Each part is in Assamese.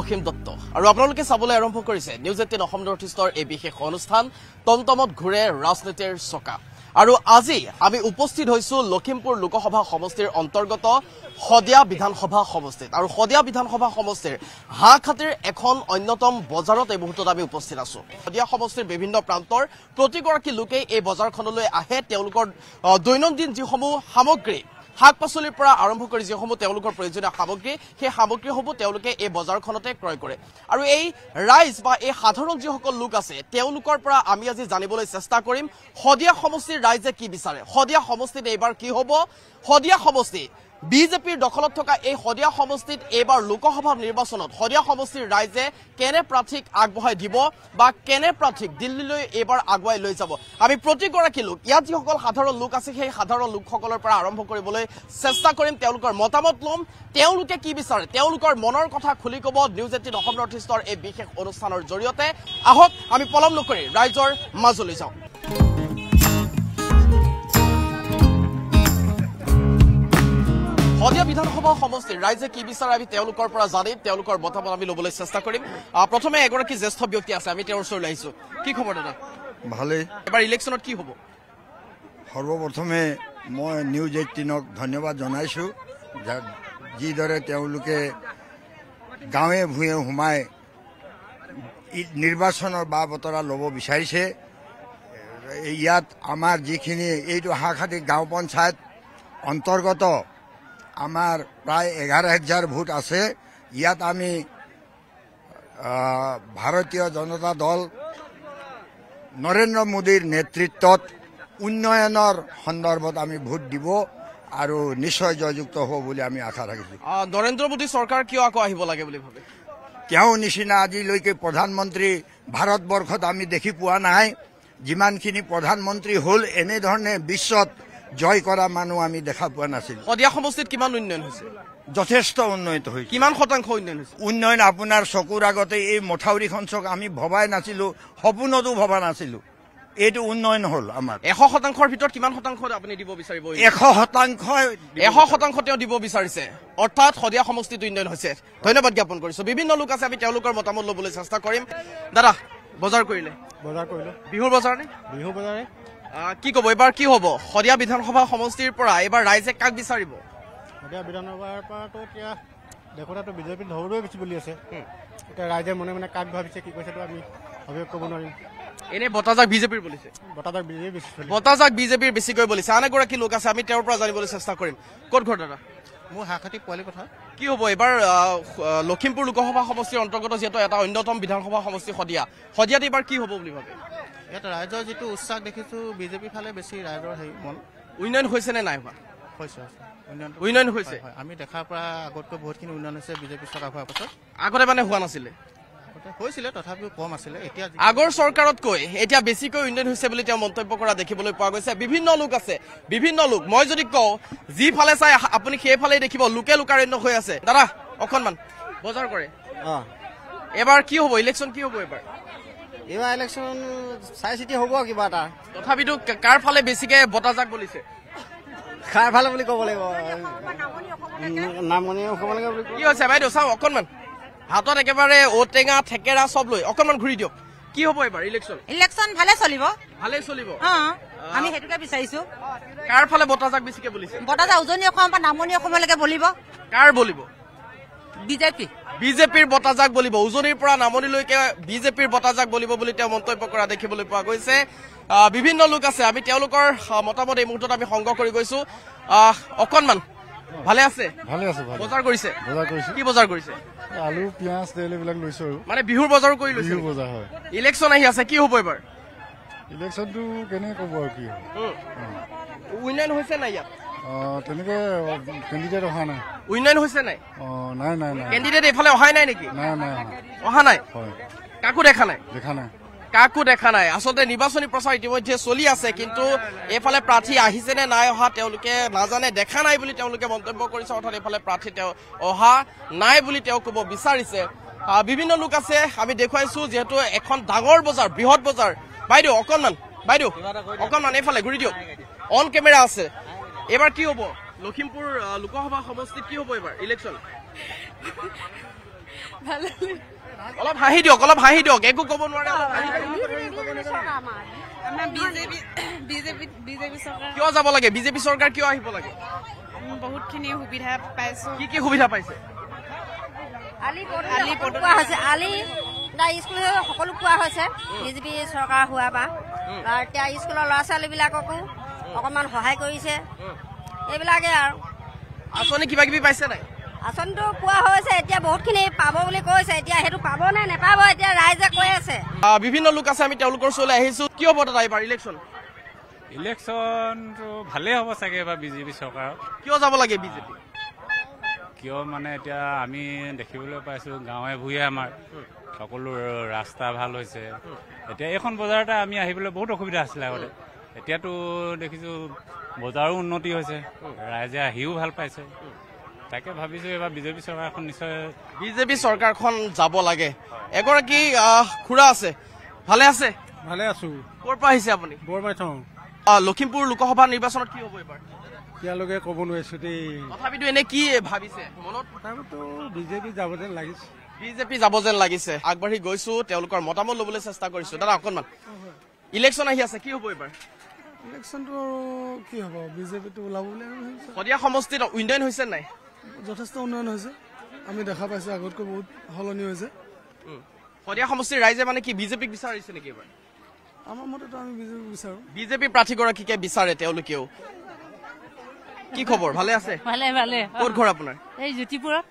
অসীম দত্ত আৰু আপোনালোকে চাবলৈ আৰম্ভ কৰিছে নিউজ এইটিন অসম নৰ্থ ইষ্টৰ এই বিশেষ অনুষ্ঠান টমটমত ঘূৰে ৰাজনীতিৰ চকা আৰু আজি আমি উপস্থিত হৈছো লখিমপুৰ লোকসভা সমষ্টিৰ অন্তৰ্গত শদিয়া বিধানসভা সমষ্টিত আৰু শদিয়া বিধানসভা সমষ্টিৰ হাঁহখাতিৰ এখন অন্যতম বজাৰত এই মুহূৰ্তত আমি উপস্থিত আছো শদিয়া সমষ্টিৰ বিভিন্ন প্ৰান্তৰ প্ৰতিগৰাকী লোকেই এই বজাৰখনলৈ আহে তেওঁলোকৰ দৈনন্দিন যিসমূহ সামগ্ৰী শাক পাচলিৰ পৰা আৰম্ভ কৰি যিসমূহ তেওঁলোকৰ প্ৰয়োজনীয় সামগ্ৰী সেই সামগ্ৰীসমূহ তেওঁলোকে এই বজাৰখনতে ক্ৰয় কৰে আৰু এই ৰাইজ বা এই সাধাৰণ যিসকল লোক আছে তেওঁলোকৰ পৰা আমি আজি জানিবলৈ চেষ্টা কৰিম শদিয়া সমষ্টিৰ ৰাইজে কি বিচাৰে শদিয়া সমষ্টিত এইবাৰ কি হ'ব শদিয়া সমষ্টি বিজেপিৰ দখলত থকা এই শদিয়া সমষ্টিত এইবাৰ লোকসভা নিৰ্বাচনত শদিয়া সমষ্টিৰ ৰাইজে কেনে প্ৰাৰ্থীক আগবঢ়াই দিব বা কেনে প্ৰাৰ্থীক দিল্লীলৈ এইবাৰ আগুৱাই লৈ যাব আমি প্ৰতিগৰাকী লোক ইয়াত যিসকল সাধাৰণ লোক আছে সেই সাধাৰণ লোকসকলৰ পৰা আৰম্ভ কৰিবলৈ চেষ্টা কৰিম তেওঁলোকৰ মতামত ল'ম তেওঁলোকে কি বিচাৰে তেওঁলোকৰ মনৰ কথা খুলি ক'ব নিউজ এইটিন অসম নৰ্থ ইষ্টৰ এই বিশেষ অনুষ্ঠানৰ জৰিয়তে আহক আমি পলম নকৰি ৰাইজৰ মাজলৈ যাওঁ সদিয়া বিধানসভা সমষ্টিত ৰাইজে কি বিচাৰে আমি তেওঁলোকৰ পৰা জানিম তেওঁলোকৰ মতামত আমি লবলৈ চেষ্টা কৰিম প্ৰথমে এগৰাকী জ্যেষ্ঠ ব্যক্তি আছে আমি তেওঁৰ ওচৰলৈ আহিছো কি খবৰ দাদা ভালেই এবাৰ ইলেকশ্যনত কি হব সৰ্বপ্ৰথমে মই নিউজ এইটিনক ধন্যবাদ জনাইছো যিদৰে তেওঁলোকে গাঁৱে ভূঞে সোমাই নিৰ্বাচনৰ বা বতৰা ল'ব বিচাৰিছে ইয়াত আমাৰ যিখিনি এইটো সাংঘাটিক গাঁও পঞ্চায়ত অন্তৰ্গত আমাৰ প্ৰায় এঘাৰ হাজাৰ ভোট আছে ইয়াত আমি ভাৰতীয় জনতা দল নৰেন্দ্ৰ মোদীৰ নেতৃত্বত উন্নয়নৰ সন্দৰ্ভত আমি ভোট দিব আৰু নিশ্চয় জয়যুক্ত হ'ব বুলি আমি আশা ৰাখিছোঁ নৰেন্দ্ৰ মোদী চৰকাৰ কিয় আকৌ আহিব লাগে বুলি ভাবে তেওঁৰ নিচিনা আজিলৈকে প্ৰধানমন্ত্ৰী ভাৰতবৰ্ষত আমি দেখি পোৱা নাই যিমানখিনি প্ৰধানমন্ত্ৰী হ'ল এনেধৰণে বিশ্বত জয় কৰা মানুষ আমি দেখা পোৱা নাছিল শদিয়া সমষ্টিত কি উন্নয়ন হয়েছে যথেষ্ট উন্নয়ন হয়েছে কি শতাংশ উন্নয়ন হয়েছে উন্নয়ন আপনার চকুর আগতে এই মথাউরি চক আমি ভবাই নাছিলো সপোনতো ভবা নাছিলো এইটো উন্নয়ন হল আমার এশ শতাংশের ভিতর কিমান শতাংশ আপনি দিব বিচারিব এশ শতাংশ এশ শতাংশ দিব বিচাৰিছে অৰ্থাৎ শদিয়া সমষ্টিতে উন্নয়ন হৈছে ধন্যবাদ জ্ঞাপন কৰিছো বিভিন্ন লোক আছে আমি তেওঁলোকৰ মতামত লবলৈ চেষ্টা কৰিম দাদা বজাৰ কৰিলে বজাৰ কৰলো বিহুৰ বজাৰ নে বিহু বজাৰে কি কব এবাৰ কি হব শদিয়া বিধানসভা সমষ্টিৰ পৰা এইবাৰ ৰাইজে কাক বিচাৰিব শদিয়া বিধানসভাৰ পৰাতো এতিয়া দেখোতেতো বিজেপি ধৰুৱে বেছি বুলি আছে এতিয়া ৰাইজে মনে মনে কাক ভাবিছে কি কৈছেতো আমি অভিযোগ ক'ব নোৱাৰিম এনেই বতাজাক বিজেপিৰ বলিছে বতাজাক বিজেপি বতাজাক বিজেপিৰ বেছিকৈ বলিছে আন এগৰাকী লোক আছে আমি তেওঁৰ পৰা জানিবলৈ চেষ্টা কৰিম ক'ত ঘৰ দাদা মোৰ খাতি পোৱালি কথা কি হ'ব এইবাৰ লখিমপুৰ লোকসভা সমষ্টিৰ অন্তৰ্গত যিহেতু এটা অন্যতম বিধানসভা সমষ্টি শদিয়া শদিয়াত এইবাৰ কি হ'ব বুলি ভাবে ইয়াত ৰাইজৰ যিটো উৎসাহ দেখিছোঁ বিজেপিৰ ফালে বেছি ৰাইজৰ হেৰি মন উন্নয়ন হৈছেনে নাই হোৱা উন্নয়ন হৈছে আমি দেখাৰ পৰা আগতকৈ বহুতখিনি উন্নয়ন হৈছে বিজেপি চৰকাৰ হোৱাৰ পাছত আগতে মানে হোৱা নাছিলে হৈছিলে তথাপিও কম আছিলে এতিয়া আগৰ চৰকাৰতকৈ এতিয়া বেছিকৈ উন্নয়ন হৈছে বুলি তেওঁ মন্তব্য কৰা দেখিবলৈ পোৱা গৈছে বিভিন্ন লোক আছে বিভিন্ন লোক মই যদি কওঁ যিফালে চাই আপুনি সেইফালেই দেখিব লোকে লোকাৰণ্য হৈ আছে দাদা অকণমান বজাৰ কৰে অ এবাৰ কি হ'ব ইলেকশ্যন কি হ'ব এবাৰ এইবাৰ ইলেকশ্যন চাই চিতি হ'ব কিবা এটা তথাপিতো কাৰ ফালে বেছিকৈ বতাজাক বলিছে কাৰ ফালে বুলি ক'ব লাগিব নামনি অসম লাগে বুলি কি হৈছে বাইদেউ চাওক অকণমান হাতত একেবাৰে ঔটেঙা থেকেৰা চব লৈ অকণমান ঘূৰি দিয়ক কি হ'ব এইবাৰ ইলেকশ্যন ইলেকশ্যন ভালে চলিব ভালে চলিব আমি সেইটোকে বিচাৰিছো কাৰ ফালে বতাজাক বেছিকৈ বলিছে বতাজাক উজনি অসমৰ পৰা নামনি অসমলৈকে বলিব কাৰ বলিব বিজেপি বিজেপির বতাজাক বলিব উজনির পর নামনিলেক বিজেপির বতাজাক বলিব বলে মন্তব্য করা দেখ গৈছে বিভিন্ন লোক আছে আমি মতামত এই মুহূর্তে আমি সংগ্রহ করে গেছো অকনমান ভালে আছে ভালে আছে বজার করেছে বজার করেছে কি বজার করেছে আলু পিঁয়াজ তেল এইবিল লো মানে বিহুর বজারও করে লো বজার হয় ইলেকশন আছে কি হব এবার ইলেকশন তো কব আর কি উন্নয়ন হয়েছে না ইয়াত কাকো দেখা নাই আচলতে নিৰ্বাচনী প্ৰচাৰ ইতিমধ্যে চলি আছে কিন্তু এইফালে প্ৰাৰ্থী আহিছে নে নাই অহা তেওঁলোকে নাজানে দেখা নাই বুলি তেওঁলোকে মন্তব্য কৰিছে অৰ্থাৎ এইফালে প্ৰাৰ্থী তেওঁ অহা নাই বুলি তেওঁ ক'ব বিচাৰিছে বিভিন্ন লোক আছে আমি দেখুৱাইছো যিহেতু এখন ডাঙৰ বজাৰ বৃহৎ বজাৰ বাইদেউ অকণমান বাইদেউ অকণমান এইফালে ঘূৰি দিয়ক অন কেমেৰা আছে এবাৰ কি হ'ব লখিমপুৰ লোকসভা সমষ্টিত কি হ'ব এবাৰ ইলেকশ্যন অলপ হাঁহি দিয়ক অলপ হাঁহি দিয়ক একো ক'ব নোৱাৰে কিয় বিজেপি চৰকাৰ কিয় আহিব লাগে বহুতখিনি সুবিধা পাইছো কি কি সুবিধা পাইছে সকলো পোৱা হৈছে বিজেপি চৰকাৰ হোৱা বা এতিয়া স্কুলৰ ল'ৰা ছোৱালীবিলাককো অকণমান সহায় কৰিছে এইবিলাকে আৰু আঁচনি কিবা কিবি পাইছে নাই আঁচনিটো পোৱা হৈছে এতিয়া বহুতখিনি পাব বুলি কৈছে এতিয়া সেইটো পাব নে নেপাব এতিয়া ৰাইজে কৈ আছে বিভিন্ন লোক আছে আমি তেওঁলোকৰ ওচৰলৈ আহিছো কিয় বৰ দাদা এইবাৰ ইলেকশ্যন ইলেকশ্যনটো ভালেই হ'ব চাগে এইবাৰ বিজেপি চৰকাৰ কিয় যাব লাগে বিজেপি কিয় মানে এতিয়া আমি দেখিবলৈ পাইছোঁ গাঁৱে ভূঞে আমাৰ সকলো ৰাস্তা ভাল হৈছে এতিয়া এইখন বজাৰতে আমি আহিবলৈ বহুত অসুবিধা আছিলে আগতে এতিয়াতো দেখিছোঁ বজাৰো উন্নতি হৈছে ৰাইজে আহিও ভাল পাইছে তাকে ভাবিছোঁ এবাৰ বিজেপি চৰকাৰখন নিশ্চয় বিজেপি চৰকাৰখন যাব লাগে এগৰাকী খুৰা আছে ভালে আছে ভালে আছোঁ ক'ৰ পৰা আহিছে আপুনি বৰমাই থওঁ লখিমপুৰ লোকসভা নিৰ্বাচনত কি হ'ব এইবাৰ এতিয়ালৈকে ক'ব নোৱাৰিছো দেই তথাপিতো এনে কি ভাবিছে মনত তথাপিতো বিজেপি যাব যেন লাগিছে বিজেপি যাব যেন লাগিছে আগবাঢ়ি গৈছো তেওঁলোকৰ মতামত ল'বলৈ চেষ্টা কৰিছো দাদা অকণমান ইলেকশ্যন আহি আছে কি হ'ব এইবাৰ ইলেকশ্যনটো আৰু কি হ'ব বিজেপিটো ওলাব বুলি শদিয়া সমষ্টিত উন্নয়ন হৈছে নাই যথেষ্ট উন্নয়ন হৈছে আমি দেখা পাইছোঁ আগতকৈ বহুত সলনি হৈছে শদিয়া সমষ্টিৰ ৰাইজে মানে কি বিজেপিক বিচাৰিছে নেকি এবাৰ আমাৰ মতেতো আমি বিজেপি বিচাৰোঁ বিজেপি প্ৰাৰ্থীগৰাকীকে বিচাৰে তেওঁলোকেও কি খবৰ ভালে আছে ভালে ভালে ক'ত ঘৰ আপোনাৰ এই জ্যোতিপুৰত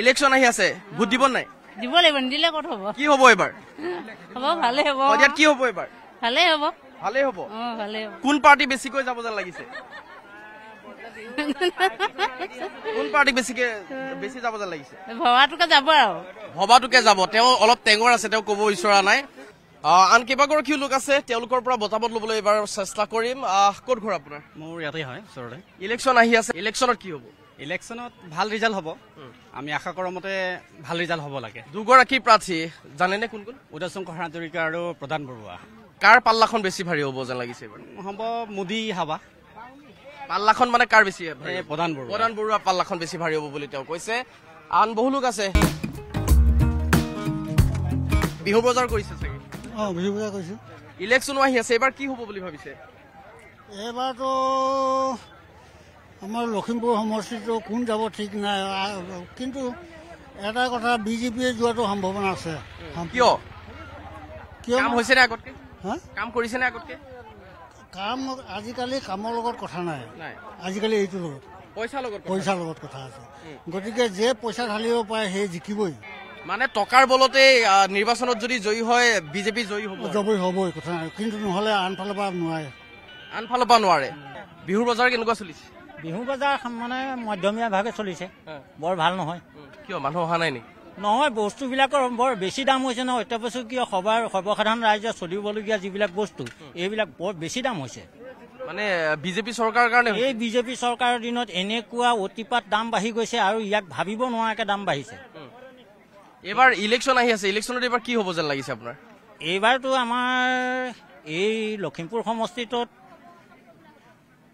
ইলেকশ্যন আহি আছে ভোট দিব নাই দিব লাগিব নিদিলে ক'ত হ'ব কি হ'ব এইবাৰ হ'ব ভালে হ'ব কি হ'ব এইবাৰ ভালেই হ'ব ভালে হব অ ভালে হব কোন পার্টি বেছি কই যাব যা লাগিছে কোন পার্টি বেছি কে বেছি যাব যা লাগিছে ভবাটুকে যাব আও ভবাটুকে যাব তেও অলপ টেঙ্গৰ আছে তেও কব ইছৰা নাই আন কেইবাগৰাকীও লোক আছে তেওঁলোকৰ পৰা বতাবত লবলৈ এবাৰ চেষ্টা কৰিম কত ঘৰ আপোনাৰ মোৰ ইয়াতে হয় ওচৰতে ইলেকশ্যন আহি আছে ইলেকশ্যনত কি হব ইলেকশ্যনত ভাল ৰিজাল্ট হব আমি আশা কৰা মতে ভাল ৰিজাল্ট হব লাগে দুগৰাকী প্ৰাৰ্থী জানেনে কোন কোন উদয়শংকৰ হাজৰিকা আৰু প্ৰধান বৰুৱা কাৰ পাল্লাখন বেছি ভাৰী হ'ব যেন লাগিছে হ'ব মোদী হাবা পাল্লাখন মানে কাৰ বেছি প্ৰধান বৰুৱা প্ৰধান বৰুৱা পাল্লাখন বেছি ভাৰী হ'ব বুলি তেওঁ কৈছে আন বহু লোক আছে বিহু বজাৰ কৰিছে চাগে অঁ বিহু বজাৰ কৰিছোঁ ইলেকশ্যনো আহি আছে এইবাৰ কি হ'ব বুলি ভাবিছে এইবাৰতো আমাৰ লখিমপুৰ সমষ্টিটো কোন যাব ঠিক নাই কিন্তু এটা কথা বিজেপিয়ে যোৱাটো সম্ভাৱনা আছে কিয় কিয় হৈছেনে আগতকৈ কাম কৰিছে নে আগতকে কাম আজিকালি কামৰ লগত কথা নাই আজিকালি এইটো লগত পইচাৰ লগত পইচাৰ লগত কথা আছে গতিকে যে পইচা ঢালিব পাৰে সেই জিকিবই মানে টকাৰ বলতে নিৰ্বাচনত যদি জয়ী হয় বিজেপি জয়ী হ'ব জয়ী হ'বই কথা নাই কিন্তু নহ'লে আনফালৰ পৰা নোৱাৰে আনফালৰ পৰা নোৱাৰে বিহুৰ বজাৰ কেনেকুৱা চলিছে বিহু বজাৰ মানে মধ্যমীয়াভাৱে চলিছে বৰ ভাল নহয় কিয় মানুহ অহা নাই নেকি নহয় বস্তুবিলাকৰ বৰ বেছি দাম হৈছে নহয় অত্যাৱশ্যকীয় সভাৰ সৰ্বসাধাৰণ ৰাইজে চলিবলগীয়া যিবিলাক বস্তু এইবিলাক বৰ বেছি দাম হৈছে মানে বিজেপি চৰকাৰৰ কাৰণে এই বিজেপি চৰকাৰৰ দিনত এনেকুৱা অতিপাত দাম বাঢ়ি গৈছে আৰু ইয়াক ভাবিব নোৱাৰাকৈ দাম বাঢ়িছে এইবাৰ ইলেকশ্যন আহি আছে ইলেকশ্যনত এইবাৰ কি হ'ব যেন লাগিছে আপোনাৰ এইবাৰতো আমাৰ এই লখিমপুৰ সমষ্টিটোত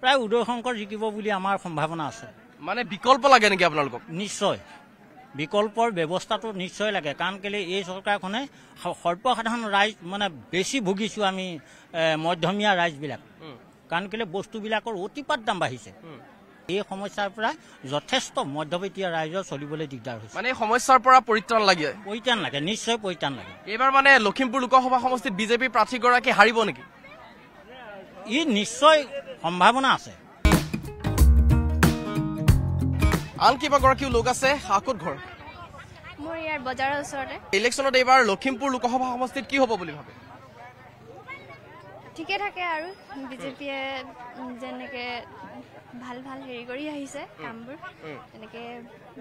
প্ৰায় উদয় শংকৰ জিকিব বুলি আমাৰ সম্ভাৱনা আছে মানে বিকল্প লাগে নেকি আপোনালোকক নিশ্চয় বিকল্পৰ ব্যৱস্থাটো নিশ্চয় লাগে কাৰণ কেলৈ এই চৰকাৰখনে সৰ্বসাধাৰণ ৰাইজ মানে বেছি ভুগিছোঁ আমি মধ্যমীয়া ৰাইজবিলাক কাৰণ কেলৈ বস্তুবিলাকৰ অতিপাত দাম বাঢ়িছে এই সমস্যাৰ পৰা যথেষ্ট মধ্যবিত্তীয় ৰাইজৰ চলিবলৈ দিগদাৰ হৈছে মানে সমস্যাৰ পৰা পৰিত্ৰাণ লাগে পৰিত্ৰাণ লাগে নিশ্চয় পৰিত্ৰাণ লাগে এইবাৰ মানে লখিমপুৰ লোকসভা সমষ্টিত বিজেপিৰ প্ৰাৰ্থীগৰাকী হাৰিব নেকি ই নিশ্চয় সম্ভাৱনা আছে আন কেইবাগৰাকীও লোক আছে কত ঘৰ মোৰ ইয়াৰ বজাৰৰ ওচৰতে ইলেকশ্যনত এইবাৰ লখিমপুৰ লোকসভা সমষ্টিত কি হ'ব বুলি ভাবে ঠিকে থাকে আৰু বিজেপিয়ে যেনেকে ভাল ভাল হেৰি কৰি আহিছে কামবোৰ তেনেকে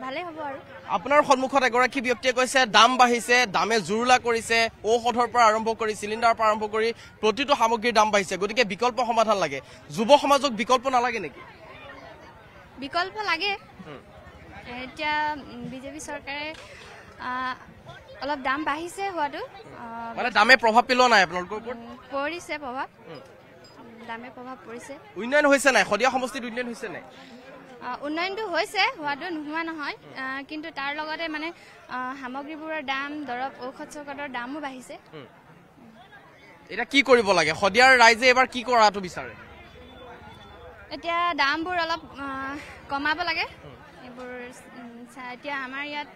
ভালেই হ'ব আৰু আপোনাৰ সন্মুখত এগৰাকী ব্যক্তিয়ে কৈছে দাম বাঢ়িছে দামে জোৰোলা কৰিছে ঔষধৰ পৰা আৰম্ভ কৰি চিলিণ্ডাৰ পৰা আৰম্ভ কৰি প্ৰতিটো সামগ্ৰীৰ দাম বাঢ়িছে গতিকে বিকল্প সমাধান লাগে যুৱ সমাজক বিকল্প নালাগে নেকি বিকল্প লাগে এতিয়া বিজেপি চৰকাৰে অলপ দাম বাঢ়িছে হোৱাটো দামে প্ৰভাৱ পেলোৱা নাই আপোনালোকৰ ওপৰত পৰিছে প্ৰভাৱ দামে প্ৰভাৱ পৰিছে উন্নয়ন হৈছে নাই শদিয়া সমষ্টিত উন্নয়ন হৈছে নাই উন্নয়নটো হৈছে হোৱাটো নোহোৱা নহয় কিন্তু তাৰ লগতে মানে সামগ্ৰীবোৰৰ দাম দৰৱ ঔষধ চৌষধৰ দামো বাঢ়িছে এতিয়া কি কৰিব লাগে শদিয়াৰ ৰাইজে এইবাৰ কি কৰাটো বিচাৰে এতিয়া দামবোৰ অলপ কমাব লাগে এইবোৰ এতিয়া আমাৰ ইয়াত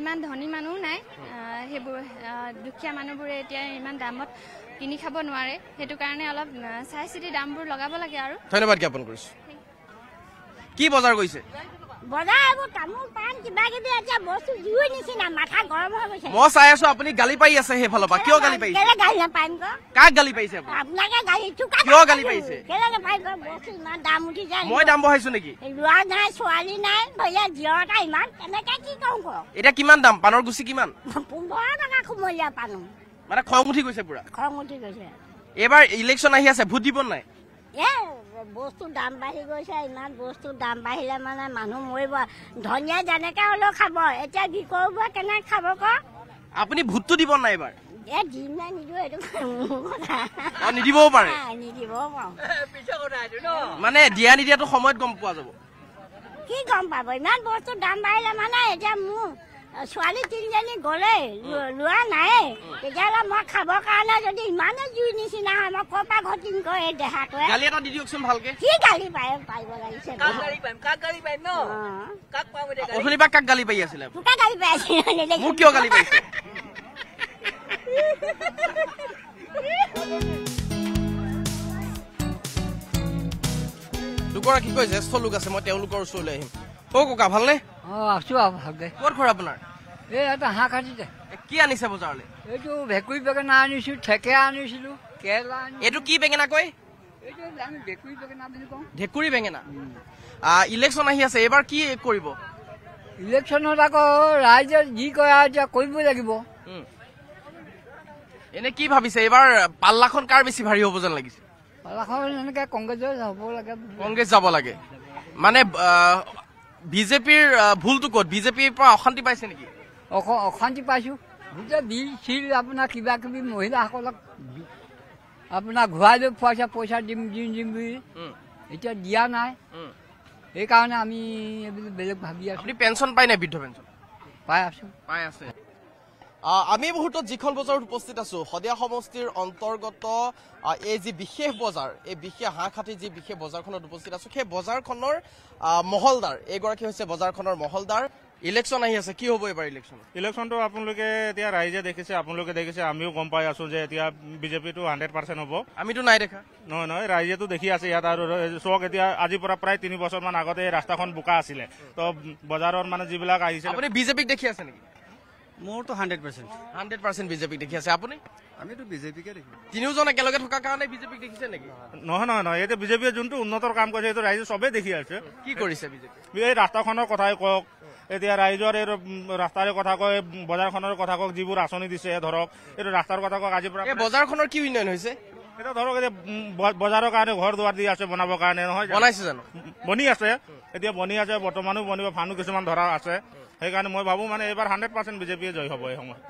ইমান ধনী মানুহ নাই সেইবোৰ দুখীয়া মানুহবোৰে এতিয়া ইমান দামত কিনি খাব নোৱাৰে সেইটো কাৰণে অলপ চাই চিতি দামবোৰ লগাব লাগে আৰু ধন্যবাদ জ্ঞাপন কৰিছোঁ কি বজাৰ কৰিছে কিমান দাম পাণৰ গুচি কিমান মানে খং উঠি গৈছে পুৰা খং উঠি গৈছে এইবাৰ ইলেকশ্যন আহি আছে ভোট দিব নাই বস্তু দাম বাঢ়ি গৈছে ইমান বস্তু দাম বাঢ়িলে মানে মানুহ মৰিব ধনিয়া যেনেকৈ হ'লেও খাব এতিয়া কি কৰিব কেনেকৈ খাব কওক আপুনি ভোটটো দিব নাই এবাৰ মানে কি গম পাব ইমান বস্তু দাম বাঢ়িলে মানে এতিয়া মোৰ ছোৱালী তিনিজনী গলে ল'ৰা নাই তেতিয়াহ'লে মই খাবৰ কাৰণে যদি ইমানে জুই নিচিনা হয় মই ক'ৰ পৰা ঘটিম কয় এই দেহাটোৱে কি গালি পাই পাৰিব লাগিছে কাক গালি পাই আছিলে কিয় গালি পাইছে দুগৰাকী কৈ জ্যেষ্ঠ লোক আছে মই তেওঁলোকৰ ওচৰলৈ আহিম অ' ককা ভালনে ইলেকশ্যন আহি আছে এইবাৰ কি কৰিব ইলেকশ্যনত আকৌ ৰাইজে যি কয় এতিয়া কৰিব লাগিব এনে কি ভাবিছে এইবাৰ পাল্লাখন কাৰ বেছি ভাৰী হব যেন লাগিছে পাল্লাখন এনেকে কংগ্ৰেছ কংগ্ৰেছ যাব লাগে মানে বিজেপিৰ ভুলটো কত বিজেপিৰ পৰা অশান্তি পাইছে নেকি অশান্তি পাইছো বি চিল আপোনাৰ কিবা কিবি মহিলাসকলক আপোনাৰ ঘূৰাই লৈ পইচা পইচা দিম দিম দিম বুলি এতিয়া দিয়া নাই সেইকাৰণে আমি বেলেগ ভাবি আছো পেঞ্চন পাই নাই বৃদ্ধ পেঞ্চন পাই আছো পাই আছে আমি এই যিখন বজাৰত উপস্থিত আছো শদিয়া সমষ্টিৰ অন্তৰ্গত এই যি বিশেষ বজাৰ এই বিশেষ হাঁহখাটি যি বিশেষ বজাৰখনত উপস্থিত আছো সেই বজাৰখনৰ মহলদাৰ এইগৰাকী হৈছে বজাৰখনৰ মহলদাৰ ইলেকশ্যন আহি আছে কি হ'ব এইবাৰ ইলেকশ্যন ইলেকশ্যনটো আপোনালোকে এতিয়া ৰাইজে দেখিছে আপোনালোকে দেখিছে আমিও গম পাই আছো যে এতিয়া বিজেপিটো হাণ্ড্ৰেড পাৰ্চেণ্ট হ'ব আমিতো নাই দেখা নহয় নহয় ৰাইজেতো দেখি আছে ইয়াত আৰু চাওক এতিয়া আজিৰ পৰা প্ৰায় তিনি বছৰমান আগতে ৰাস্তাখন বোকা আছিলে তো বজাৰৰ মানে যিবিলাক আহিছে আপুনি বিজেপিক দেখি আছে নেকি মোৰতো হাণ্ড্ৰেড পাৰ্চেণ্ট হাণ্ড্ৰেড দেখি আছে আপুনি আমিতো বিজেপিকে দেখিছোঁ তিনিওজন একেলগে থকা কাৰণে বিজেপিক দেখিছে নেকি নহয় নহয় নহয় এতিয়া বিজেপিয়ে যোনটো উন্নতৰ কাম কৰিছে এইটো ৰাইজে চবেই দেখি আছে কি কৰিছে বিজেপি এই ৰাস্তাখনৰ কথাই কওক এতিয়া ৰাইজৰ এই ৰাস্তাৰে কথা কয় বজাৰখনৰ কথা কওক যিবোৰ আঁচনি দিছে ধৰক এইটো ৰাস্তাৰ কথা কওক আজিৰ পৰা বজাৰখনৰ কি উন্নয়ন হৈছে এতিয়া ধৰক এতিয়া বজাৰৰ কাৰণে ঘৰ দুৱাৰ দি আছে বনাবৰ কাৰণে নহয় বনাইছে জানো বনি আছে এতিয়া বনি আছে বৰ্তমানো বনিব ফানু কিছুমান ধৰা আছে সেইকাৰণে মই ভাবোঁ মানে এইবাৰ হাণ্ড্ৰেড পাৰ্চেণ্ট বিজেপিয়ে জয় হ'ব এই সময়ত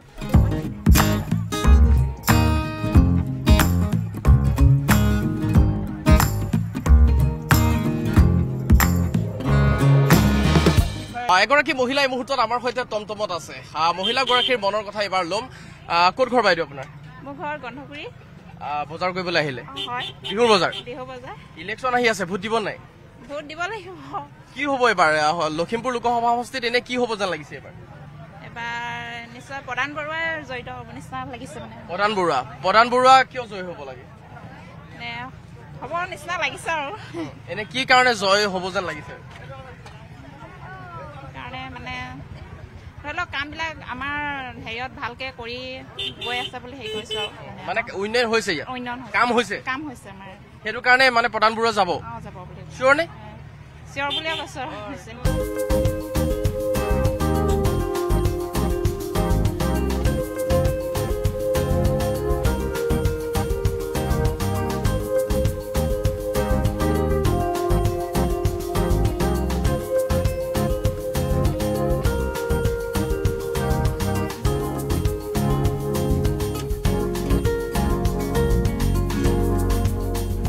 এগৰাকী মহিলা এই মুহূৰ্তত আমাৰ সৈতে টমটমত আছে মহিলাগৰাকীৰ মনৰ কথা এবাৰ ল'ম ক'ত ঘৰ বাইদেউ আপোনাৰ মোৰ ঘৰ গন্ধপুৰী বজাৰ কৰিবলৈ আহিলে বিহুৰ বজাৰ বিহুৰ বজাৰ ইলেকশ্যন আহি আছে ভোট দিব নাই ভোট দিব লাগিব কি হব এবাৰ লখিমপুৰ লোকসভা সমষ্টিত এনে কি হব যেন লাগিছে এবাৰ এবাৰ নিশ্চয় প্ৰদান বৰুৱাই জড়িত হব নিচিনা লাগিছে মানে প্ৰদান বৰুৱা প্ৰদান বৰুৱা কিয় জয় হব লাগে হব নিচিনা লাগিছে আৰু এনে কি কাৰণে জয় হব যেন লাগিছে ধৰি লওক কামবিলাক আমাৰ হেৰিয়ত ভালকে কৰি গৈ আছে বুলি হেৰি কৰিছো মানে উন্নয়ন হৈছে সেইটো কাৰণে মানে প্ৰদান বৰুৱা যাব Sure, ne? Sure, believe us, sir.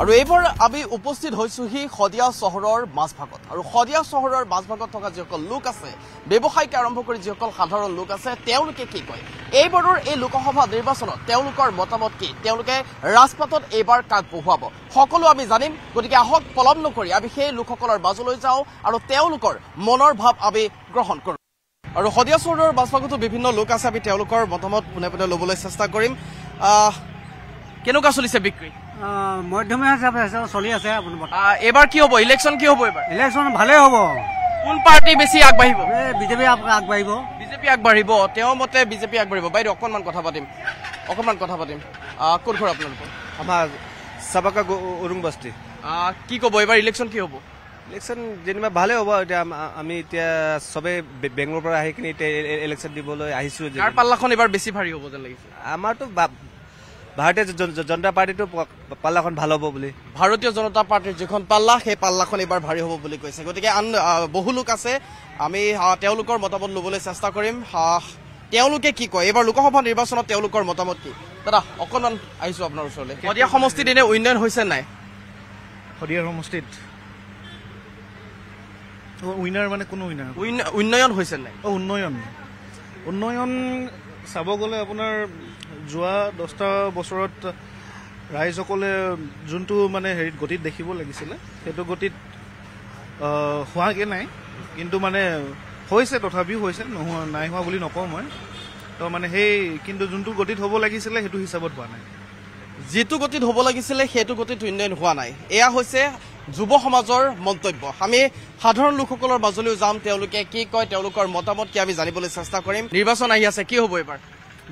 আৰু এইবাৰ আমি উপস্থিত হৈছোহি শদিয়া চহৰৰ মাজভাগত আৰু শদিয়া চহৰৰ মাজভাগত থকা যিসকল লোক আছে ব্যৱসায়িক আৰম্ভ কৰি যিসকল সাধাৰণ লোক আছে তেওঁলোকে কি কয় এইবাৰৰ এই লোকসভা নিৰ্বাচনত তেওঁলোকৰ মতামত কি তেওঁলোকে ৰাজপথত এইবাৰ কাক বহুৱাব সকলো আমি জানিম গতিকে আহক পলম নকৰি আমি সেই লোকসকলৰ মাজলৈ যাওঁ আৰু তেওঁলোকৰ মনৰ ভাৱ আমি গ্ৰহণ কৰোঁ আৰু শদিয়া চহৰৰ মাজভাগতো বিভিন্ন লোক আছে আমি তেওঁলোকৰ মতামত পোনে পোনে ল'বলৈ চেষ্টা কৰিম কেনেকুৱা চলিছে বিক্ৰী মধ্যমীয় হিচাপে চলি আছে এইবাৰ কি হ'ব ইলেকশ্যন কি হ'ব এইবাৰ ইলেকশ্যন ভালেই হ'ব কোন পাৰ্টি বেছি আগবাঢ়িব বিজেপি আগবাঢ়িব বিজেপি আগবাঢ়িব তেওঁৰ মতে বিজেপি আগবাঢ়িব বাইদেউ অকণমান কথা পাতিম অকণমান কথা পাতিম ক'ত ঘৰ আপোনালোকৰ আমাৰ চাবাকা অৰুণ বাস্তি কি ক'ব এইবাৰ ইলেকশ্যন কি হ'ব ইলেকশ্যন যেনিবা ভালেই হ'ব এতিয়া আমি এতিয়া চবেই বেংগলৰ পৰা আহি কিনে এতিয়া ইলেকশ্যন দিবলৈ আহিছোঁ পাল্লাখন এইবাৰ বেছি ভাৰী হ'ব যেন লাগিছে আমাৰতো ভাৰতীয় জনতা পাৰ্টীটো পাল্লাখন ভাল হ'ব বুলি ভাৰতীয় জনতা পাৰ্টীৰ যিখন পাল্লা সেই পাল্লাখন এইবাৰ ভাৰী হ'ব বুলি কৈছে গতিকে আন বহু লোক আছে আমি তেওঁলোকৰ মতামত ল'বলৈ চেষ্টা কৰিম তেওঁলোকে কি কয় এইবাৰ লোকসভা নিৰ্বাচনত তেওঁলোকৰ মতামত কি দাদা অকণমান আহিছো আপোনাৰ ওচৰলৈ শদিয়া সমষ্টিত এনেই উন্নয়ন হৈছে নাই শদিয়া সমষ্টিত উইনাৰ মানে কোনো উইনাৰ উন্নয়ন হৈছে নাই অ উন্নয়ন উন্নয়ন চাব গ'লে আপোনাৰ যোৱা দহটা বছৰত ৰাইজসকলে যোনটো মানে হেৰিত গতিত দেখিব লাগিছিলে সেইটো গতিত হোৱাগৈ নাই কিন্তু মানে হৈছে তথাপিও হৈছে নোহোৱা নাই হোৱা বুলি নকওঁ মই তো মানে সেই কিন্তু যোনটো গতিত হ'ব লাগিছিলে সেইটো হিচাপত হোৱা নাই যিটো গতিত হ'ব লাগিছিলে সেইটো গতিত উন্নয়ন হোৱা নাই এয়া হৈছে যুৱ সমাজৰ মন্তব্য আমি সাধাৰণ লোকসকলৰ মাজলৈও যাম তেওঁলোকে কি কয় তেওঁলোকৰ মতামত কি আমি জানিবলৈ চেষ্টা কৰিম নিৰ্বাচন আহি আছে কি হ'ব এইবাৰ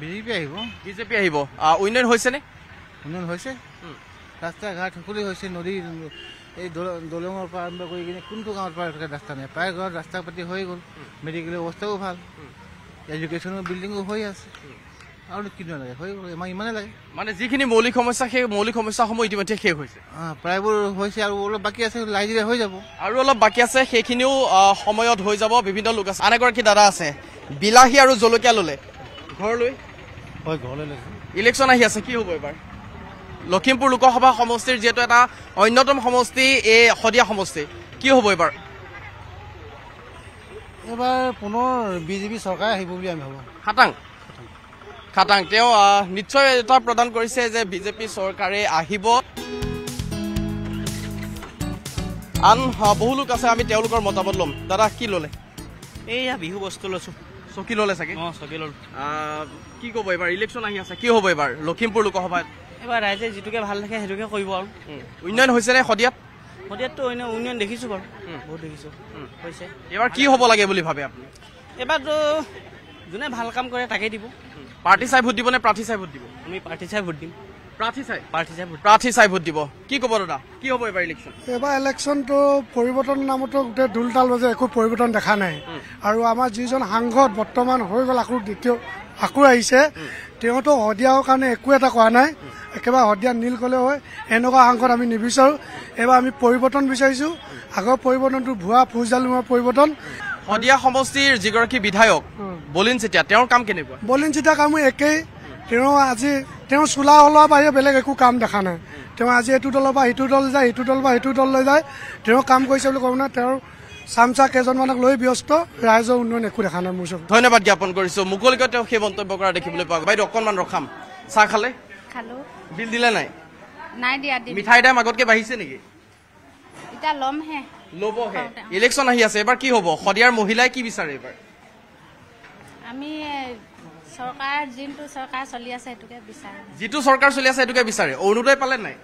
বিজেপি আহিব বিজেপি আহিব উন্নয়ন হৈছেনে উন্নয়ন হৈছে ৰাস্তা ঘাট সকলো হৈছে নদী এই দলঙৰ পৰা আৰম্ভ কৰি কিনে কোনটো গাঁৱৰ পৰা ৰাস্তা নাই প্ৰায় গাঁৱত ৰাস্তা পাতি হৈ গ'ল মেডিকেলৰ অৱস্থাও ভাল এডুকেশ্যনৰ বিল্ডিঙো হৈ আছে আৰু কিনো লাগে হৈ গ'ল আমাৰ ইমানেই লাগে মানে যিখিনি মৌলিক সমস্যা সেই মৌলিক সমস্যাসমূহ ইতিমধ্যে শেষ হৈছে প্ৰায়বোৰ হৈছে আৰু অলপ বাকী আছে লাইজিৰে হৈ যাব আৰু অলপ বাকী আছে সেইখিনিও সময়ত হৈ যাব বিভিন্ন লোক আছে আন এগৰাকী দাদা আছে বিলাহী আৰু জলকীয়া ল'লে ইলেকশ্যন আহি আছে কি হব এবাৰ লখিমপুৰ লোকসভা সমষ্টিৰ যিহেতু এটা অন্যতম সমষ্টি এই শদিয়া সমষ্টি কি হব এবাৰ এইবাৰ পুনৰ বিজেপি চৰকাৰে আহিব বুলি আমি খাটাং খাটাং তেওঁ নিশ্চয় এটা প্ৰদান কৰিছে যে বিজেপি চৰকাৰে আহিব আন বহু লোক আছে আমি তেওঁলোকৰ মতামত ল'ম দাদা কি ল'লে এয়া বিহু বস্তু লৈছোঁ চকী ল'লে চাগে অঁ চকী ল'লো কি ক'ব এইবাৰ ইলেকশ্যন আহি আছে কি হ'ব এইবাৰ লখিমপুৰ লোকসভাত এইবাৰ ৰাইজে যিটোকে ভাল থাকে সেইটোকে কৰিব আৰু উন্নয়ন হৈছেনে সদিয়াত সদিয়াততো অন্য উন্নয়ন দেখিছোঁ বাৰু বহুত দেখিছোঁ হৈছে এইবাৰ কি হ'ব লাগে বুলি ভাবে আপুনি এইবাৰতো যোনে ভাল কাম কৰে তাকেই দিব পাৰ্টি চাই ভোট দিবনে প্ৰাৰ্থী চাই ভোট দিব আমি প্ৰাৰ্থী চাই ভোট দিম প্ৰাৰ্থী চাই ভোট দিব কি কব দাদা কি হব এইবাৰ ইলেকশ্যন এইবাৰ ইলেকশ্যনটো পৰিৱৰ্তন নামতো গোটেই ঢোলতাল বাজে একো পৰিৱৰ্তন দেখা নাই আৰু আমাৰ যিজন সাংসদ বৰ্তমান হৈ গ'ল আকৌ দ্বিতীয় আকৌ আহিছে তেওঁতো সদিয়াৰ কাৰণে একো এটা কৰা নাই একেবাৰে সদিয়া নীল ক'লে হয় এনেকুৱা সাংসদ আমি নিবিচাৰোঁ এইবাৰ আমি পৰিৱৰ্তন বিচাৰিছোঁ আগৰ পৰিৱৰ্তনটো ভুৱা ফুজালুমৰ পৰিৱৰ্তন সদিয়া সমষ্টিৰ যিগৰাকী বিধায়ক বলিন চেতিয়া তেওঁৰ কাম কেনেকুৱা বলিন চেতিয়াৰ কামো একেই আজি তেওঁ চোলা ওলোৱাৰ বাহিৰে বেলেগ একো কাম দেখা নাই তেওঁ আজি এইটো দলৰ পৰা সিটো দল যায় সিটো দল পৰা সিটো দললৈ যায় তেওঁ কাম কৰিছে বুলি ক'ব নাই তেওঁৰ চামচা কেইজনমানক লৈ ব্যস্ত ৰাইজৰ উন্নয়ন একো দেখা নাই মোৰ ওচৰত ধন্যবাদ জ্ঞাপন কৰিছো মুকলিকৈ তেওঁ সেই মন্তব্য কৰা দেখিবলৈ পাওঁ বাইদেউ অকণমান ৰখাম চাহ খালে বিল দিলে নাই ইলেকশ্যন আহি আছে এবাৰ কি হ'ব শদিয়াৰ মহিলাই কি বিচাৰে এইবাৰ আমি যিটো চৰকাৰ চলি আছে অৰুণোদয় পালে নাই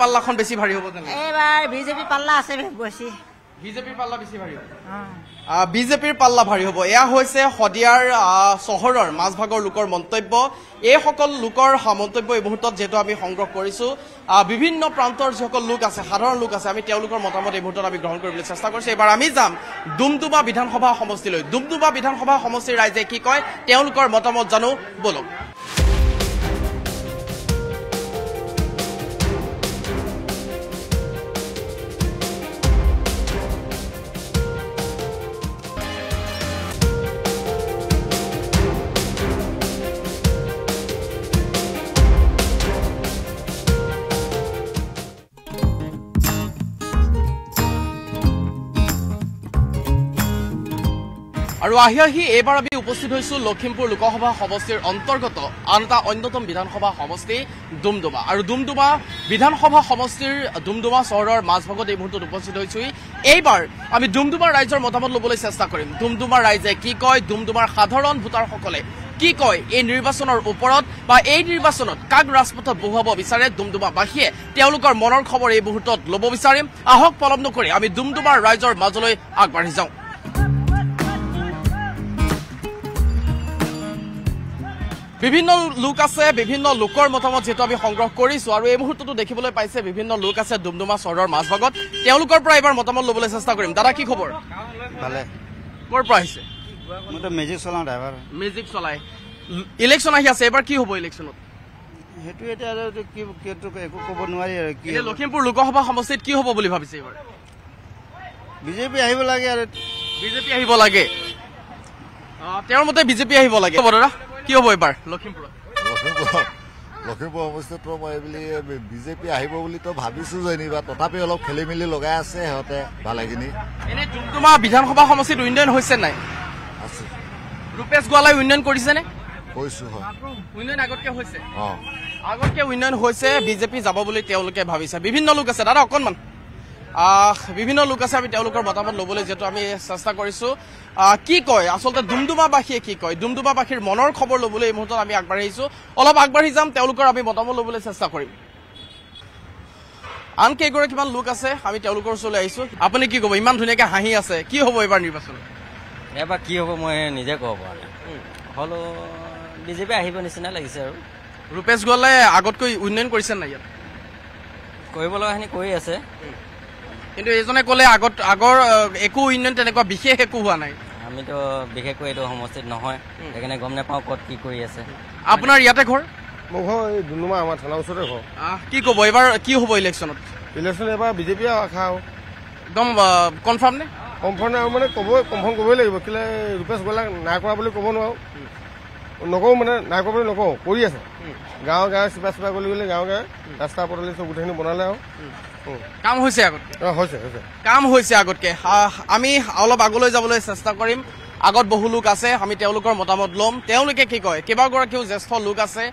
পাল্লাখন বেছি ভাৰী হ'ব বিজেপি পাল্লা আছে বেছি বিজেপি পাল্লা বেছি ভাৰী হ'ব বিজেপিৰ পাল্লা ভাৰী হ'ব এয়া হৈছে শদিয়াৰ চহৰৰ মাজভাগৰ লোকৰ মন্তব্য এইসকল লোকৰ মন্তব্য এই মুহূৰ্তত যিহেতু আমি সংগ্ৰহ কৰিছোঁ বিভিন্ন প্ৰান্তৰ যিসকল লোক আছে সাধাৰণ লোক আছে আমি তেওঁলোকৰ মতামত এই মুহূৰ্তত আমি গ্ৰহণ কৰিবলৈ চেষ্টা কৰিছোঁ এইবাৰ আমি যাম ডুমডুমা বিধানসভা সমষ্টিলৈ ডুমডুমা বিধানসভা সমষ্টিৰ ৰাইজে কি কয় তেওঁলোকৰ মতামত জানো বলক আৰু আহি আহি এইবাৰ আমি উপস্থিত হৈছো লখিমপুৰ লোকসভা সমষ্টিৰ অন্তৰ্গত আন এটা অন্যতম বিধানসভা সমষ্টি ডুমডুমা আৰু ডুমডুমা বিধানসভা সমষ্টিৰ ডুমডুমা চহৰৰ মাজভাগত এই মুহূৰ্তত উপস্থিত হৈছোহি এইবাৰ আমি ডুমডুমাৰ ৰাইজৰ মতামত ল'বলৈ চেষ্টা কৰিম ডুমডুমা ৰাইজে কি কয় ডুমডুমাৰ সাধাৰণ ভোটাৰসকলে কি কয় এই নিৰ্বাচনৰ ওপৰত বা এই নিৰ্বাচনত কাক ৰাজপথত বহুৱাব বিচাৰে ডুমডুমাবাসীয়ে তেওঁলোকৰ মনৰ খবৰ এই মুহূৰ্তত ল'ব বিচাৰিম আহক পলম নকৰি আমি ডুমডুমাৰ ৰাইজৰ মাজলৈ আগবাঢ়ি যাওঁ বিভিন্ন লোক আছে বিভিন্ন লোকৰ মতামত যিহেতু আমি সংগ্ৰহ কৰিছো আৰু এই মুহূৰ্ততো দেখিবলৈ পাইছে বিভিন্ন লোক আছে ডুমডুমা চহৰৰ মাজভাগত তেওঁলোকৰ পৰা এইবাৰ মতামত ল'বলৈ চেষ্টা কৰিম দাদা কি খবৰ ভালে ক'ৰ পৰা আহিছে মইতো মেজিক চলাওঁ ড্ৰাইভাৰ মেজিক চলাই ইলেকশ্যন আহি আছে এইবাৰ কি হ'ব ইলেকশ্যনত সেইটো এতিয়া আৰু কি কিটো একো ক'ব নোৱাৰি আৰু কি লখিমপুৰ লোকসভা সমষ্টিত কি হ'ব বুলি ভাবিছে এইবাৰ বিজেপি আহিব লাগে আৰু বিজেপি আহিব লাগে তেওঁৰ মতে বিজেপি আহিব লাগে হ'ব দাদা কি হ'ব এবাৰ লখিমপুৰত লখিমপুৰ অৱস্থাত মই এইবুলি বিজেপি আহিব বুলি তো ভাবিছো জানিবা তথাপি অলপ খেলি মেলি লগাই আছে সিহঁতে ভালেখিনি এনে তোমাৰ বিধানসভা সমষ্টিত উন্নয়ন হৈছে নাই আছে ৰূপেশ গোৱালাই উন্নয়ন কৰিছেনে কৈছো হয় উন্নয়ন আগতকে হৈছে অঁ আগতকে উন্নয়ন হৈছে বিজেপি যাব বুলি তেওঁলোকে ভাবিছে বিভিন্ন লোক আছে দাদা অকণমান বিভিন্ন লোক আছে আমি তেওঁলোকৰ মতামত লবলৈ যিহেতু আমি চেষ্টা কৰিছোঁ কি কয় আচলতে ডুমডুমাবাসীয়ে কি কয় ডুমডুমাবাসীৰ মনৰ খবৰ লবলৈ এই মুহূৰ্তত আমি আগবাঢ়িছোঁ অলপ আগবাঢ়ি যাম তেওঁলোকৰ আমি মতামত লবলৈ চেষ্টা কৰিম আন কেইগৰাকীমান লোক আছে আমি তেওঁলোকৰ ওচৰলৈ আহিছোঁ আপুনি কি ক'ব ইমান ধুনীয়াকৈ হাঁহি আছে কি হ'ব এইবাৰ নিৰ্বাচন এবাৰ কি হ'ব মই নিজে ক'ব পৰা নাই হ'লেও বিজেপি আহিব নিচিনাই লাগিছে আৰু ৰূপেশ গোৱালে আগতকৈ উন্নয়ন কৰিছে নাই ইয়াত কৰিব লগাখিনি কৰি আছে কিন্তু এইজনে ক'লে আগত আগৰ একো ইউনিয়ন তেনেকুৱা বিশেষ একো হোৱা নাই আমিতো বিশেষকৈ এইটো সমষ্টিত নহয় সেইকাৰণে গম নাপাওঁ ক'ত কি কৰি আছে আপোনাৰ ইয়াতে ঘৰ মোৰ ঘৰ এই ডুমা আমাৰ থানাৰ ওচৰতে ঘৰ কি ক'ব এইবাৰ কি হ'ব ইলেকশ্যনত ইলেকশ্যন এইবাৰ বিজেপিয়ে আশা আৰু একদম কনফাৰ্ম নে কনফাৰ্ম নাই আৰু মানে ক'ব কনফাৰ্ম ক'বই লাগিব কেলে ৰূপেশ গোলাক নাই কৰা বুলি ক'ব নোৱাৰোঁ নকওঁ মানে নাই কৰা বুলি নকওঁ কৰি আছে গাঁৱে গাঁৱে চিপা চিপা গ'লে গ'লে গাঁৱে গাঁৱে ৰাস্তা পদূলি চব গোটেইখিনি বনালে আৰু কাম হৈছে আগতকে কাম হৈছে আগতকে আমি অলপ আগলৈ যাবলৈ চেষ্টা কৰিম আগত বহু লোক আছে আমি তেওঁলোকৰ মতামত ল'ম তেওঁলোকে কি কয় কেইবাগৰাকীও জ্যেষ্ঠ লোক আছে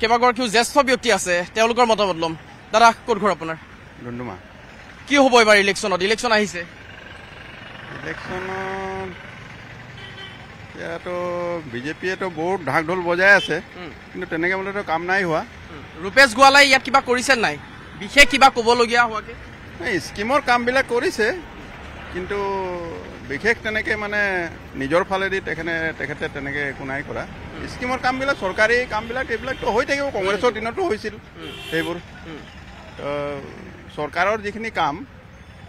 কেইবাগৰাকীও জ্যেষ্ঠ ব্যক্তি আছে তেওঁলোকৰ মতামত ল'ম দাদা ক'ত ঘৰ আপোনাৰ কি হ'ব এইবাৰ ইলেকশ্যনত ইলেকশ্যন আহিছে এতিয়াতো বিজেপিয়েতো বহুত ঢাক ঢোল বজাই আছে কিন্তু তেনেকে বোলেতো কাম নাই হোৱা ৰূপেশ গোৱালাই ইয়াত কিবা কৰিছে নাই বিশেষ কিবা কবলগীয়া হোৱাকে স্কিমৰ কামবিলাক কৰিছে কিন্তু বিশেষ তেনেকৈ মানে নিজৰ ফালেদি তেখেতে তেখেতে তেনেকৈ একো নাই কৰা স্কিমৰ কামবিলাক চৰকাৰী কামবিলাক এইবিলাকতো হৈ থাকিব কংগ্ৰেছৰ দিনতো হৈছিল সেইবোৰ চৰকাৰৰ যিখিনি কাম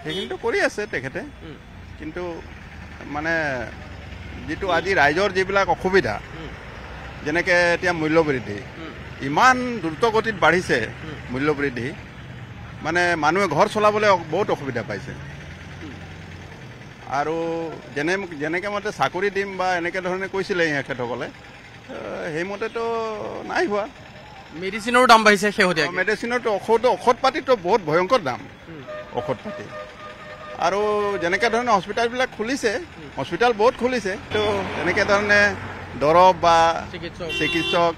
সেইখিনিতো কৰি আছে তেখেতে কিন্তু মানে যিটো আজি ৰাইজৰ যিবিলাক অসুবিধা যেনেকৈ এতিয়া মূল্যবৃদ্ধি ইমান দ্ৰুতগতিত বাঢ়িছে মূল্যবৃদ্ধি মানে মানুহে ঘৰ চলাবলৈ বহুত অসুবিধা পাইছে আৰু যেনে যেনেকৈ মতে চাকৰি দিম বা এনেকৈ ধৰণে কৈছিলে এখেতসকলে সেইমতেতো নাই হোৱা মেডিচিনৰ দাম বাঢ়িছে শেহতীয়া মেডিচিনৰতো ঔষধ ঔষধ পাতিটো বহুত ভয়ংকৰ দাম ঔষধ পাতি আৰু যেনেকৈ ধৰণে হস্পিটেলবিলাক খুলিছে হস্পিটেল বহুত খুলিছে তো তেনেকৈ ধৰণে দৰৱ বা চিকিৎসক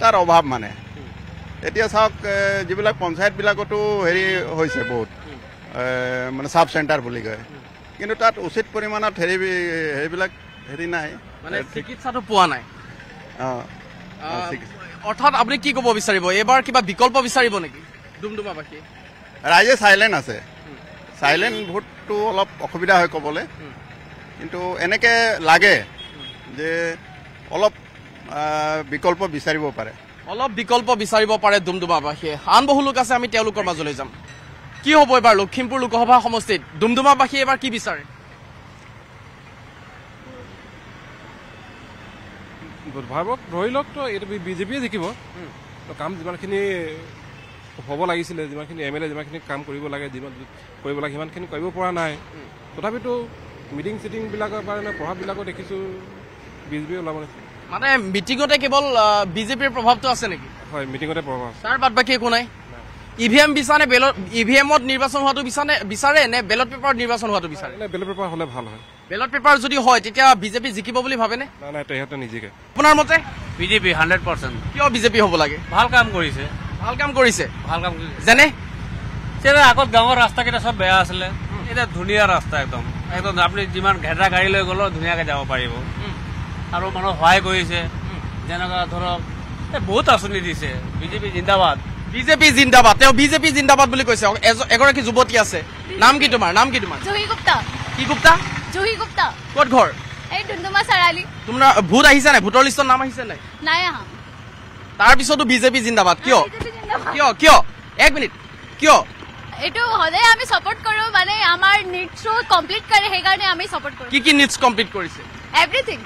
তাৰ অভাৱ মানে এতিয়া চাওক যিবিলাক পঞ্চায়তবিলাকতো হেৰি হৈছে বহুত মানে চাব চেণ্টাৰ বুলি কয় কিন্তু তাত উচিত পৰিমাণত হেৰি হেৰিবিলাক হেৰি নাই মানে চিকিৎসাটো পোৱা নাই অৰ্থাৎ আপুনি কি ক'ব বিচাৰিব এইবাৰ কিবা বিকল্প বিচাৰিব নেকি ডুমডুমাবাসী ৰাইজে চাইলেণ্ট আছে চাইলেণ্ট ভোটটো অলপ অসুবিধা হয় ক'বলৈ কিন্তু এনেকৈ লাগে যে অলপ বিকল্প বিচাৰিব পাৰে অলপ বিকল্প বিচাৰিব পাৰে ডুমডুমাবাসীয়ে আন বহু লোক আছে আমি তেওঁলোকৰ মাজলৈ যাম কি হ'ব এইবাৰ লখিমপুৰ লোকসভা সমষ্টিত ডুমডুমাবাসীয়ে এইবাৰ কি বিচাৰে ভাবক ধৰি লওকতো এইটো বিজেপিয়ে জিকিব কাম যিমানখিনি হ'ব লাগিছিলে যিমানখিনি এম এল এ যিমানখিনি কাম কৰিব লাগে যিমান কৰিব লাগে সিমানখিনি কৰিব পৰা নাই তথাপিতো মিটিং চিটিংবিলাকৰ কাৰণে প্ৰভাৱবিলাকো দেখিছোঁ বিজেপিয়ে ওলাব লাগিছিল মানে মিটিঙতে কেৱল বিজেপিৰ প্ৰভাৱটো আছে নেকি হয় মিটিঙতে প্ৰভাৱ তাৰ বাদ বাকী একো নাই ই ভি এম বিচাৰে ই ভি এমত নিৰ্বাচন হোৱাটো বিচাৰে বিচাৰে নে বেলট পেপাৰত নিৰ্বাচন হোৱাটো বিচাৰে বেলট পেপাৰ হ'লে ভাল হয় বেলট পেপাৰ যদি হয় তেতিয়া বিজেপি জিকিব বুলি ভাবেনে নাই তেহেঁতে নিজিকে আপোনাৰ মতে বিজেপি হাণ্ড্ৰেড কিয় বিজেপি হ'ব লাগে ভাল কাম কৰিছে ভাল কাম কৰিছে ভাল কাম যেনে যেনে আগত গাঁৱৰ ৰাস্তাকেইটা চব বেয়া আছিলে এতিয়া ধুনীয়া ৰাস্তা একদম একদম আপুনি যিমান ঘেটা গাড়ী লৈ গ'লেও ধুনীয়াকৈ যাব পাৰিব আৰু মানুহ সহায় কৰিছে যেনেকুৱা ধৰক বহুত আঁচনি দিছে বিজেপি জিন্দাবাদ বিজেপি জিন্দাবাদ তেওঁ বিজেপি জিন্দাবাদ বুলি কৈছে এগৰাকী যুৱতী আছে নাম কি তোমাৰ নাম কি তোমাৰ জহী গুপ্তা কি গুপ্তা জহী গুপ্তা কত ঘৰ এই ধুন্দুমা চাৰিআলি তোমাৰ ভূত আহিছে নাই ভূতৰ লিষ্টত নাম আহিছে নাই নাই অহা তাৰপিছতো বিজেপি জিন্দাবাদ কিয় কিয় কিয় এক মিনিট কিয় এইটো সদায় আমি ছাপোৰ্ট কৰোঁ মানে আমাৰ নীট কমপ্লিট কৰে সেইকাৰণে আমি ছাপোৰ্ট কৰোঁ কি কি নীট কমপ্লিট কৰিছে এভৰিথিং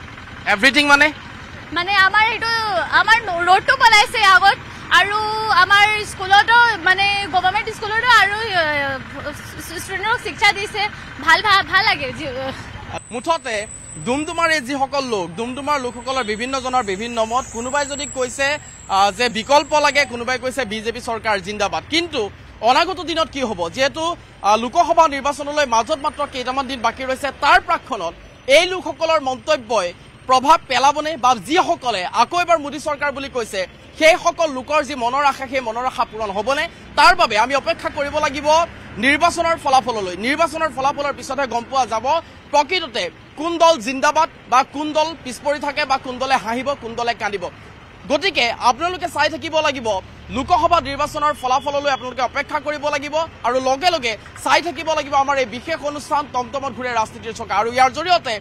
এভৰিথিং মানে মানে আমাৰ এই আমাৰ ৰোডটো পলাইছে আগত আৰু আমাৰ স্কুলতো মানে গভৰ্ণমেণ্ট স্কুলতো আৰু ষ্টুডেণ্টক শিক্ষা দিছে ভাল ভাল লাগে মুঠতে ডুমডুমাৰ এই যিসকল লোক ডুমডুমাৰ লোকসকলৰ বিভিন্নজনৰ বিভিন্ন মত কোনোবাই যদি কৈছে যে বিকল্প লাগে কোনোবাই কৈছে বিজেপি চৰকাৰ জিন্দাবাদ কিন্তু অনাগত দিনত কি হ'ব যিহেতু লোকসভা নিৰ্বাচনলৈ মাজত মাত্ৰ কেইটামান দিন বাকী ৰৈছে তাৰ প্ৰাক্ষণত এই লোকসকলৰ মন্তব্যই প্ৰভাৱ পেলাবনে বা যিসকলে আকৌ এবাৰ মোদী চৰকাৰ বুলি কৈছে সেইসকল লোকৰ যি মনৰ আশা সেই মনৰ আশা পূৰণ হ'বনে তাৰ বাবে আমি অপেক্ষা কৰিব লাগিব নিৰ্বাচনৰ ফলাফললৈ নিৰ্বাচনৰ ফলাফলৰ পিছতহে গম পোৱা যাব প্ৰকৃততে কোন দল জিন্দাবাদ বা কোন দল পিছপৰি থাকে বা কোন দলে হাঁহিব কোন দলে কান্দিব গতিকে আপোনালোকে চাই থাকিব লাগিব লোকসভা নিৰ্বাচনৰ ফলাফললৈ আপোনালোকে অপেক্ষা কৰিব লাগিব আৰু লগে লগে চাই থাকিব লাগিব আমাৰ এই বিশেষ অনুষ্ঠান টমটমত ঘূৰে ৰাজনীতিৰ চকা আৰু ইয়াৰ জৰিয়তে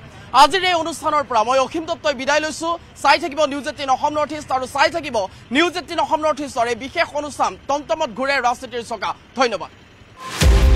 আজিৰ এই অনুষ্ঠানৰ পৰা মই অসীম দত্তই বিদায় লৈছো চাই থাকিব news eighteen Assam north east আৰু চাই থাকিব নিউজ এইটিন অসম নৰ্থ ইষ্টৰ এই বিশেষ অনুষ্ঠান টমটমত ঘূৰে ৰাজনীতিৰ চকা ধন্যবাদ